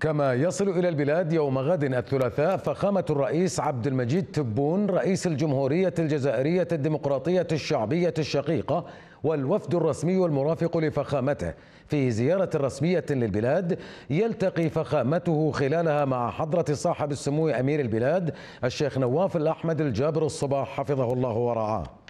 كما يصل إلى البلاد يوم غد الثلاثاء فخامة الرئيس عبد المجيد تبون رئيس الجمهورية الجزائرية الديمقراطية الشعبية الشقيقة والوفد الرسمي المرافق لفخامته في زيارة رسمية للبلاد يلتقي فخامته خلالها مع حضرة صاحب السمو أمير البلاد الشيخ نواف الأحمد الجابر الصباح حفظه الله ورعاه